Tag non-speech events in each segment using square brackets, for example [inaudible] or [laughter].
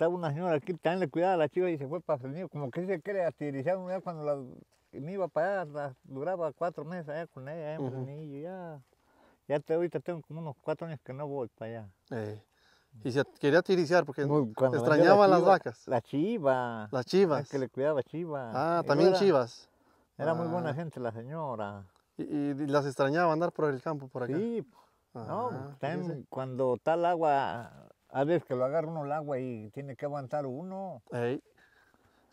estaba una señora aquí, también le cuidaba a la chiva y se fue para el niño como que se quiere un ya cuando la, me iba para allá, duraba cuatro meses allá con ella en ya, ya te, ahorita tengo como unos cuatro años que no voy para allá. Y se quería tirizar porque extrañaban extrañaba las vacas. La chiva. Las chivas. que le cuidaba chivas. Ah, también era, chivas. Era muy ah. buena gente la señora. Y, las extrañaba andar por el campo, por aquí Sí. Ah, no, también cuando tal agua a veces que lo agarra uno el agua y tiene que aguantar uno.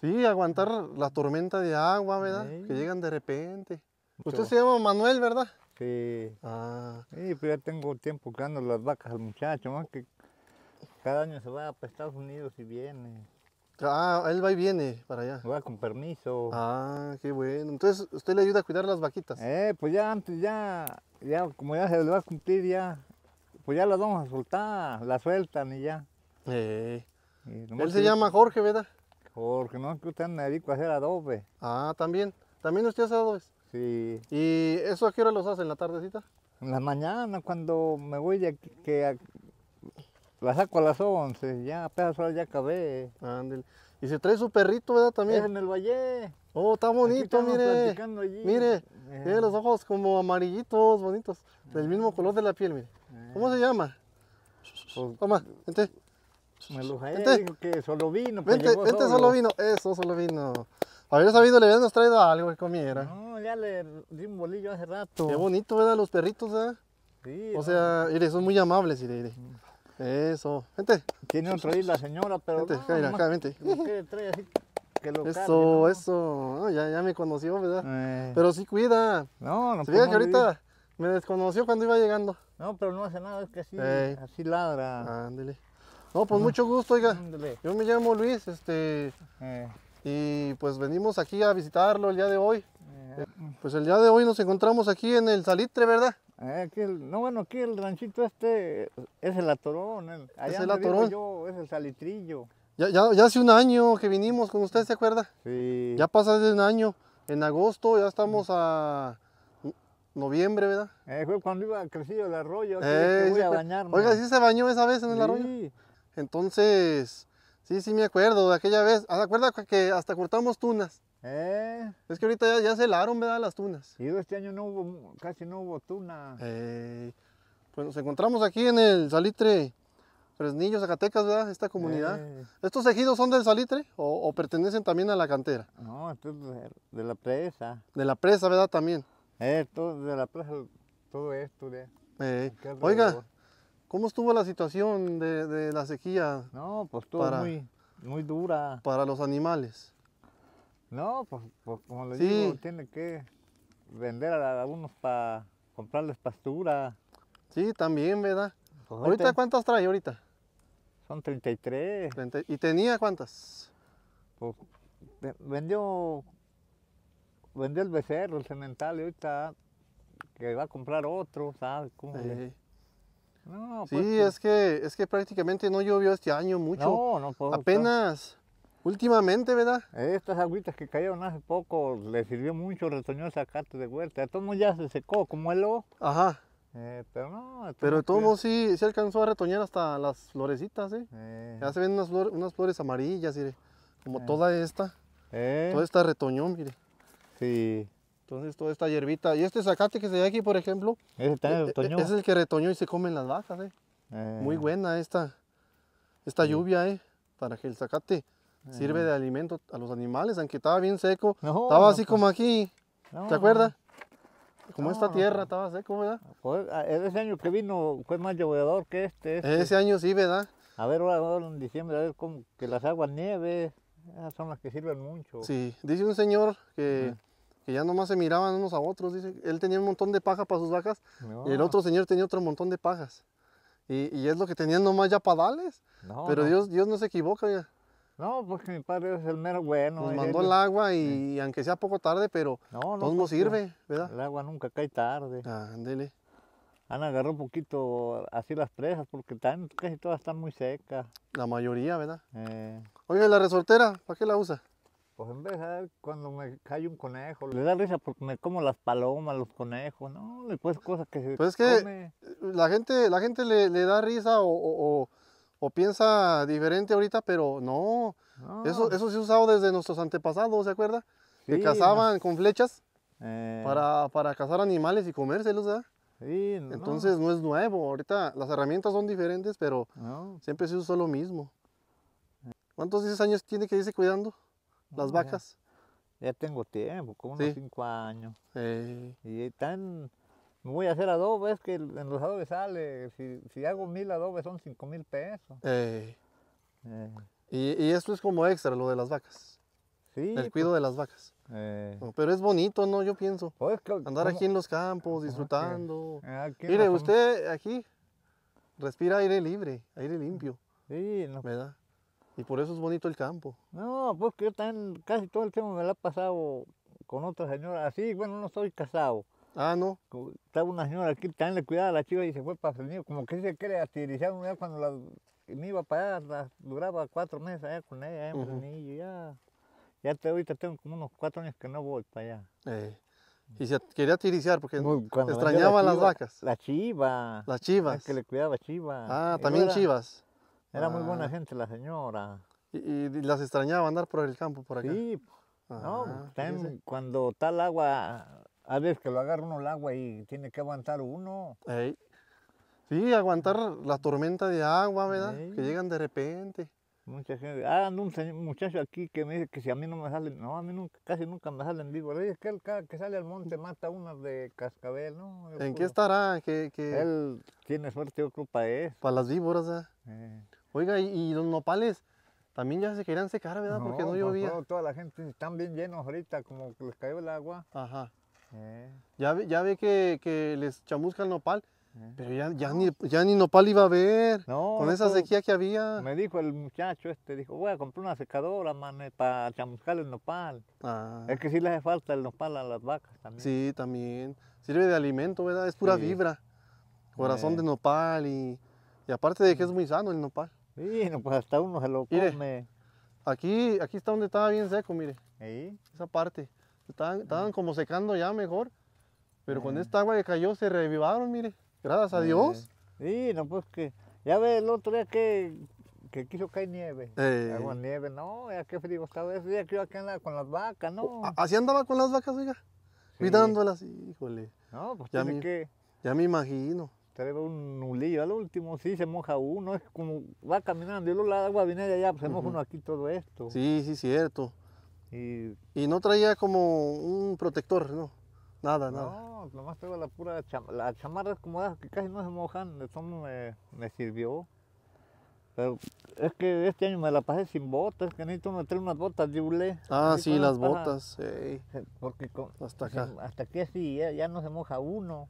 Sí, aguantar la tormenta de agua, ¿verdad? Que llegan de repente. Usted se llama Manuel, ¿verdad? Sí. Ah. Sí, pues ya tengo tiempo cuidando las vacas al muchacho, más que cada año se va a Estados Unidos y viene. Ah, él va y viene para allá. Va con permiso. Ah, qué bueno. Entonces, ¿usted le ayuda a cuidar las vaquitas? Eh, pues ya antes, ya, ya, como ya se le va a cumplir, ya pues ya las vamos a soltar, las sueltan y ya. Él se llama Jorge, ¿verdad? Jorge, no, que usted me dedico a hacer adobe. Ah, también. ¿También usted hace adobe? Sí. ¿Y eso a qué hora los hace? ¿En la tardecita? En la mañana, cuando me voy de que la saco a las 11, ya apenas ya acabé. Y se trae su perrito, ¿verdad? También. en el valle. Oh, está bonito, mire. Allí. Mire, eh. tiene los ojos como amarillitos, bonitos. Del mismo color de la piel, mire. ¿Cómo se llama? Toma, vente. Me lo vente. que solo vino. Pues, vente, solo. vino. Eso, solo vino. Había sabido, le habíamos traído algo que comiera. No, ya le di un bolillo hace rato. Qué bonito, ¿verdad? Los perritos, ¿verdad? Sí. O sea, son muy amables, iré, Eso, vente Tiene otro ahí la señora, pero. Vente, no, vente. Que lo eso, eso. Ah, ya, ya me conoció, ¿verdad? Eh. Pero sí cuida. No, no. Se que ahorita me desconoció cuando iba llegando. No, pero no hace nada, es que así, ladra. Ándele. No, pues mucho gusto, oiga. Yo me llamo Luis, este. Eh. Y pues venimos aquí a visitarlo el día de hoy. Eh. Pues el día de hoy nos encontramos aquí en el Salitre, ¿verdad? Eh, aquí no, bueno, aquí el ranchito este es el atorón. El, allá es el atorón. Yo, es el salitrillo. Ya, ya, hace un año que vinimos con usted, ¿se acuerda? Sí. Ya pasa de un año. En agosto ya estamos a noviembre, ¿verdad? Eh, fue cuando iba a crecido el arroyo. Eh, voy a bañar, Oiga, ¿sí se bañó esa vez en el arroyo? Entonces, sí, sí me acuerdo de aquella vez. ¿Se ah, Acuerda que hasta cortamos tunas. Eh. Es que ahorita ya, se helaron, ¿verdad? Las tunas. Y este año no hubo, casi no hubo tunas. Eh, pues nos encontramos aquí en el Salitre Fresnillo, Zacatecas, ¿verdad? Esta comunidad. ¿Estos ejidos son del Salitre o, pertenecen también a la cantera? No, esto es de la presa. De la presa, ¿verdad? También. Eh, de la plaza, todo esto Oiga, ¿cómo estuvo la situación de, la sequía? No, pues estuvo muy, muy dura. Para los animales. No, pues, pues como le digo, tiene que vender a, algunos para comprarles pastura. Sí, también, ¿verdad? Pues, ahorita, ¿cuántas trae ahorita? Son 33. ¿Y tenía cuántas? Pues vendió vendió el becerro, el cemental, y ahorita que va a comprar otro, ¿sabes? sí. Pues, pues. es que, es que prácticamente no llovió este año mucho. No, no Apenas últimamente, ¿verdad? Estas agüitas que cayeron hace poco le sirvió mucho, retoñó el sacate de huerta. De todos ya se secó como el ojo. Ajá. Eh, pero no. Pero de sí, sí alcanzó a retoñar hasta las florecitas, ¿eh? eh. Ya se ven unas, flores, amarillas, mire. Como eh. toda esta. Toda esta retoñó, mire. Sí. Entonces toda esta hierbita. Y este zacate que se ve aquí, por ejemplo. Ese e-, e-, Es el que retoñó y se comen las vacas, eh. eh. Muy buena esta, esta lluvia, eh. Para que el zacate eh. sirve de alimento a los animales, aunque estaba bien seco. estaba así pues. como aquí. ¿Te acuerdas? Como esta tierra estaba seco, ¿verdad? Pues, ah, e-, ese año que vino fue más llovedor que este, este. Ese año sí, ¿verdad? A ver, ahora, en diciembre, a ver cómo que las aguas nieve, son las que sirven mucho. Sí, dice un señor que que ya nomás se miraban unos a otros. Dice, él tenía un montón de paja para sus vacas y el otro señor tenía otro montón de pajas. Y, es lo que tenían nomás ya padales. Pero Dios, Dios no se equivoca ya. No, porque mi padre es el mero bueno. Nos eh, mandó el agua y, aunque sea poco tarde, pero no, pues, nos sirve, ¿verdad? El agua nunca cae tarde. Ah, Han agarrado un poquito así las presas porque están, casi todas están muy secas. La mayoría, ¿verdad? Eh. Oye, la resortera, ¿para qué la usa? Pues en vez de cuando me cae un conejo, le da risa porque me como las palomas, los conejos, ¿no? Después pues cosas que se Pues es que eh, la gente, la gente le, da risa o, piensa diferente ahorita, pero no. Eso, eso se usaba desde nuestros antepasados, ¿se acuerda? que cazaban con flechas eh. para, cazar animales y comérselos, ¿verdad? Sí, no. Entonces no es nuevo, ahorita las herramientas son diferentes, pero siempre se usa lo mismo. ¿Cuántos 10 años tiene que irse cuidando? las oh, vacas? Ya, tengo tiempo, como unos 5 años. Y tan voy a hacer adobes, es que en los adobes sale, si, hago mil adobes son cinco mil pesos. Eh. Y, y, esto es como extra, lo de las vacas. Sí. El pues. cuido de las vacas. Eh. pero es bonito, ¿no? Yo pienso. Pues Andar aquí en los campos, disfrutando. Ah, Mire, usted aquí respira aire libre, aire limpio. Sí, no. ¿Verdad? Y por eso es bonito el campo. No, pues que yo también casi todo el tiempo me la he pasado con otra señora. Así, bueno, no soy casado. Ah, no. Estaba una señora aquí, también le cuidaba a la chiva y se fue para el nido. Como que se quiere atirizar cuando la, me iba para allá, duraba cuatro meses allá con ella, en uh -huh. ya. Ya te, ahorita tengo como unos cuatro años que no voy para allá. Eh. Y se quería atirizar porque extrañaba las vacas. La chiva. las chivas. que le cuidaba chiva. Ah, también chivas. Era muy buena ah. gente la señora. ¿Y, las extrañaba andar por el campo, por aquí? Sí, no, ah, cuando tal agua, a veces que lo agarra uno el agua y tiene que aguantar uno. Sí, aguantar la tormenta de agua, ¿verdad? Que llegan de repente. Mucha gente, ah, anda un muchacho aquí que me dice que si a mí no me salen, no, a mí nunca, casi nunca me salen víboras, Es que él que sale al monte mata unas de cascabel, ¿no? ¿En qué estará? que Él tiene suerte, yo creo, para eso. Para las víboras, ¿eh? Oiga, y, los nopales también ya se querían secar, ¿verdad? Porque no, llovía. toda la gente están bien llenos ahorita, como que les cayó el agua. Ajá. Eh. Ya, ve, ya ve que, les chamusca el nopal, eh. pero ya, ni, nopal iba a haber no, con esa sequía que había. Me dijo el muchacho este, dijo, voy a comprar una secadora para chamuscar el nopal. Ah. Es que sí le hace falta el nopal a las vacas también. Sí, también. Sirve de alimento, ¿verdad? Es pura vibra. Corazón eh. de nopal y, y aparte de que es mm. muy sano el nopal. Sí, no, pues hasta uno se lo come. aquí, aquí está donde estaba bien seco, mire. Ahí. Esa parte. Estaban, mm. como secando ya mejor. Pero con eh. esta agua que cayó se revivaron, mire. Gracias a eh. Dios. Sí, no, pues que. Ya ves, el otro día que, que quiso caer nieve. Eh. Agua nieve, no, ya qué frío estaba ese día que iba acá con las vacas, ¿no? Así andaba con las vacas, oiga. Cuidándolas, híjole. No, pues tiene que. Ya me imagino trae un nulillo. Al último sí se moja uno, es como va caminando y luego la agua viene de allá, pues se moja uno aquí todo esto. Sí, sí, cierto. Y... no traía como un protector, ¿no? Nada, nada. No, nomás traigo la pura chamarra, la chamarra esas que casi no se mojan, eso eh, me sirvió. Pero es que este año me la pasé sin botas, que necesito meter unas botas de hule. Ah, sí, las botas, eh, pues, em, sí. Porque hasta acá. hasta aquí así ya, no se moja uno.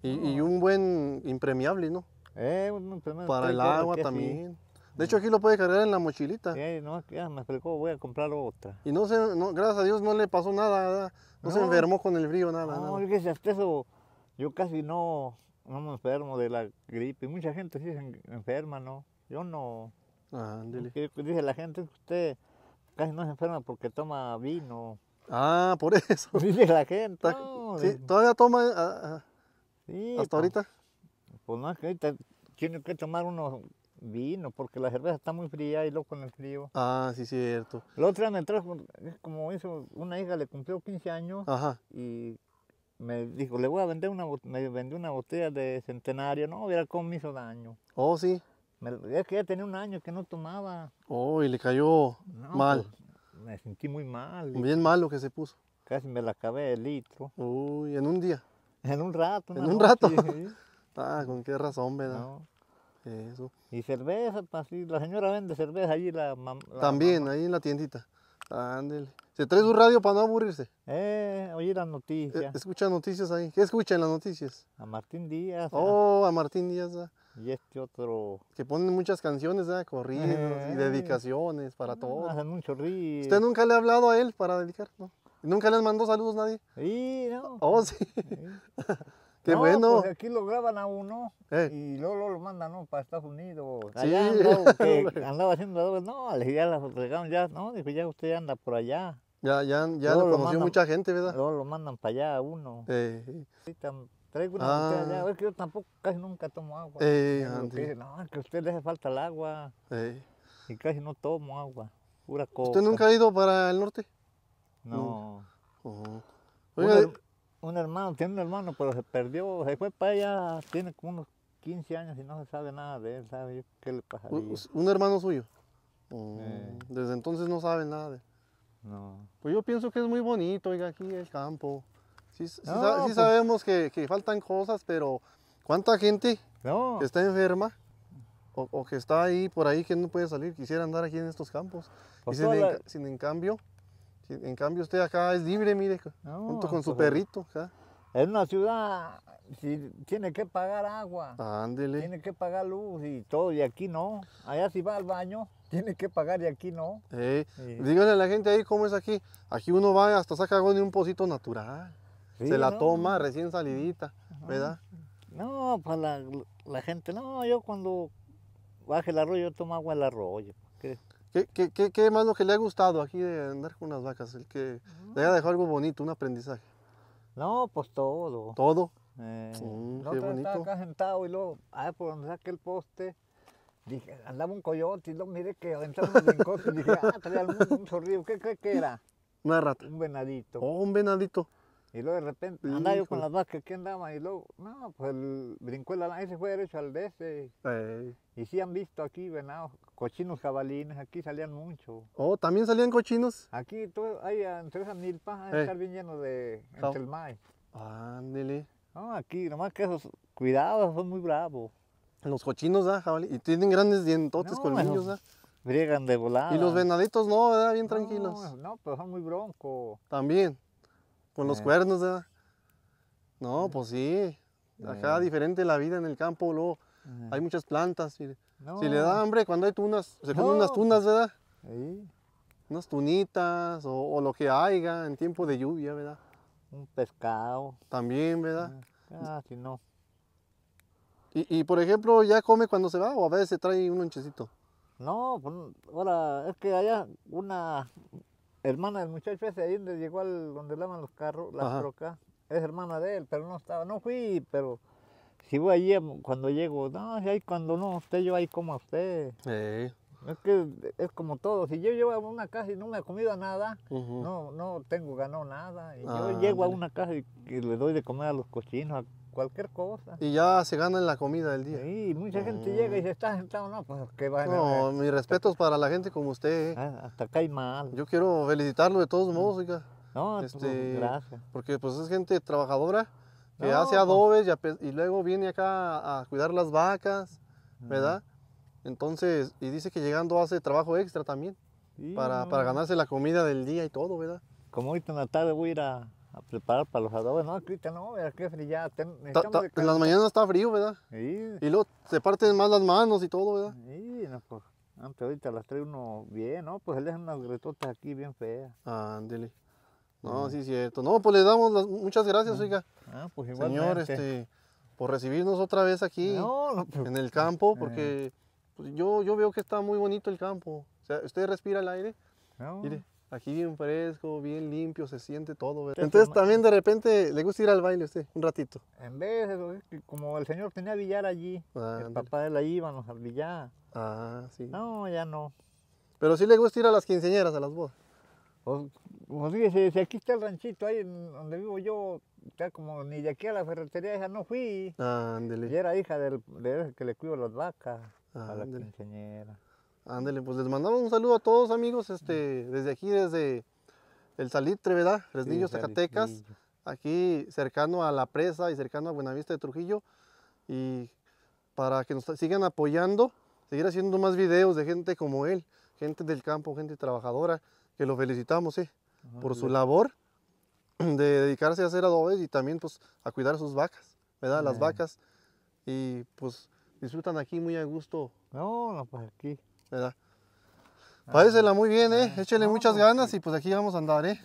y, un buen impremiable, ¿no? Eh, un impremiable. Para el agua también. De mm. hecho, aquí lo puede cargar en la mochilita. Sí, no, ya me explicó, voy a comprar otra. Y no se, gracias a Dios, no le pasó nada, No, se enfermó con el frío, nada. No, Es que hasta eso, yo casi no, me enfermo de la gripe. Mucha gente sí se enferma, ¿no? Yo no. Ah, dice la gente usted casi no se enferma porque toma vino. Ah, por eso. [laughs] Dice la gente. sí, todavía toma ah, ah, hasta ahorita. Pues no, que ahorita tiene que tomar unos vino porque la cerveza está muy fría y luego con el frío. Ah, sí, cierto. La otra me trajo, como hizo, una hija le cumplió 15 años y me dijo, le voy a vender una, me una botella de centenario, no, hubiera comido daño. Oh, sí. es que ya tenía un año que no tomaba. Oh, y le cayó mal. Pues, me sentí muy mal. Bien mal lo que se puso. Casi me la acabé el litro. Uy, en un día. En un rato. En un rato. [laughs] ah, con qué razón, ¿verdad? Eso. Y cerveza, la señora vende cerveza allí, la, También, ahí en la tiendita. Ándale. ¿Se trae su radio para no aburrirse? Eh, oye las e, noticias. escucha noticias ahí. ¿Qué escucha en las noticias? A Martín Díaz. ¿ah? Oh, a Martín Díaz. ¿ah? Y este otro. Que ponen muchas canciones, ¿eh? corridos y eh. dedicaciones para todo un ¿Usted nunca le ha hablado a él para dedicar? ¿No? ¿Nunca le mandó saludos a nadie? Sí, no. Oh, sí. [laughs] Qué no, bueno. Pues, aquí lo graban a uno eh. y luego, lo mandan ¿no? para Estados Unidos. Allá sí. [laughs] andaba, que andaba haciendo no, ya la entregaron ya, no, dijo ya usted anda por allá. Ya, ya, ya lo, conoció mucha gente, ¿verdad? Luego lo mandan para allá a uno. Eh. Sí, traigo una ah. botella allá, es que yo tampoco casi nunca tomo agua. Eh, que no, que a usted le hace falta el agua. Eh. Y casi no tomo agua, pura coca. ¿Usted nunca ha ido para el norte? No un hermano, tiene un hermano, pero se perdió, se fue para allá, tiene como unos 15 años y no se sabe nada de él, ¿sabe qué le pasaría? ¿Un, hermano suyo? Mm, desde entonces no sabe nada de No. Pues yo pienso que es muy bonito, oiga, aquí el campo. Sí, pues sabemos que, faltan cosas, pero ¿cuánta gente está enferma o, que está ahí por ahí que no puede salir quisiera andar aquí en estos campos? Pues sin en cambio en cambio, usted acá es libre, mire, junto con su pues, perrito. Acá. Es una ciudad, si tiene que pagar agua, Ándele. tiene que pagar luz y todo, y aquí no. Allá si va al baño, [laughs] tiene que pagar y aquí no. Eh, Díganle a la gente ahí cómo es aquí. Aquí uno va hasta saca agua de un pocito natural. Se la toma recién salidita, ¿verdad? No, para pues la, la gente, no, yo cuando baje el arroyo, yo tomo agua del arroyo. ¿Qué, qué, qué, qué más lo que le ha gustado aquí de andar con unas vacas? El que le haya ah. dejado algo bonito, un aprendizaje. No, pues todo. ¿Todo? Eh, mm, qué bonito. Estaba acá sentado y luego, ah, por donde saqué el poste, dije, andaba un coyote y luego mire que entraba el rincón y pues dije, ah, traía un, un ¿qué crees que era? Una rata. Un venadito. Oh, un venadito. Y luego de repente andaba yo con las vacas que andaba y luego, no, pues el, brincó ese fue derecho al de Y si han visto aquí venados, ah, cochinos jabalines, aquí salían mucho. Oh, ¿también salían cochinos? Aquí, todo, hay, entre esas mil pajas están bien llenos de, entre el maíz. Ándele. No, aquí, nomás que esos, cuidados, son muy bravos. Los cochinos, ¿ah, jabalí? Y tienen grandes dientotes con niños ¿ah? Briegan de volada. Y los venaditos no, ¿verdad? Bien tranquilos. No, no, pues pero son muy broncos. También con los eh. cuernos, ¿verdad? No, mm. pues sí. Acá eh. diferente la vida en el campo, luego eh. hay muchas plantas. Si, le da hambre, cuando hay tunas, se ponen unas tunas, ¿verdad? Ahí. Unas tunitas o, lo que haya en tiempo de lluvia, ¿verdad? Un pescado. También, ¿verdad? Ah, si no. Y, por ejemplo, ¿ya come cuando se va o a veces se trae un lonchecito? No, pues, ahora es que allá una hermana del muchacho ese ahí donde llegó al, donde lavan los carros, la troca, es hermana de él, pero no estaba, no fui, pero si voy allí em, cuando llego, no, si ahí cuando no usted, yo ahí como usted. Es que es como todo, si yo llego a una casa y no me ha comido nada, no, no tengo ganado nada. Y yo ah, llego a una casa y, y, le doy de comer a los cochinos, a cualquier cosa. Y ya se gana la comida del día. Sí, mucha gente mm. llega y se está sentado, no, pues qué va No, mis respetos para la gente como usted. ¿eh? Ah, hasta cae mal. Yo quiero felicitarlo de todos modos, oiga. No, pues, este, gracias. Porque pues es gente trabajadora que hace pues. adobes y, luego viene acá a, cuidar las vacas, mm. ¿verdad? Entonces, y dice que llegando hace trabajo extra también. para, para ganarse la comida del día y todo, ¿verdad? Como ahorita en la tarde voy a ir a a preparar para los adobes. No, ahorita no, que fría. En las mañanas está frío, ¿verdad? Sí. Y luego se parten más las manos y todo, ¿verdad? Sí, no, pues antes pues, ahorita las trae uno bien, ¿no? Pues le deja unas gretotas aquí bien feas. Ándele. No, sí es cierto. No, pues le damos las, muchas gracias, oiga. Ah, pues igual, Señor, este, por recibirnos otra vez aquí no, pues, en el campo, eh. porque pues, yo, yo veo que está muy bonito el campo. O sea, usted respira el aire. Mire. Aquí bien fresco, bien limpio, se siente todo. Entonces también de repente le gusta ir al baile usted, un ratito. En vez, como el señor tenía billar allí, el papá de la íbamos a billar. Ah, sí. No, ya no. Pero sí le gusta ir a las quinceañeras, a las bodas. Pues, como pues si aquí está el ranchito, ahí donde vivo yo, está como ni de aquí a la ferretería ya no fui. Ah, ándele. Y era hija del, de que le cuido las vacas, a la quinceañera. Ándele, pues les mandamos un saludo a todos amigos, este, desde aquí, desde el Salitre, ¿verdad? Fresnillo, Zacatecas, aquí cercano a la presa y cercano a Buenavista de Trujillo. Y para que nos sigan apoyando, seguir haciendo más videos de gente como él, gente del campo, gente trabajadora, que lo felicitamos, ¿eh? Ah, por su labor de dedicarse a hacer adobes y también pues a cuidar sus vacas, ¿verdad? Las vacas. Y pues disfrutan aquí muy a gusto. No, no, pues aquí. ¿verdad? Ah, muy bien, ¿eh? muchas pues, ganas y pues aquí vamos a andar, ¿eh?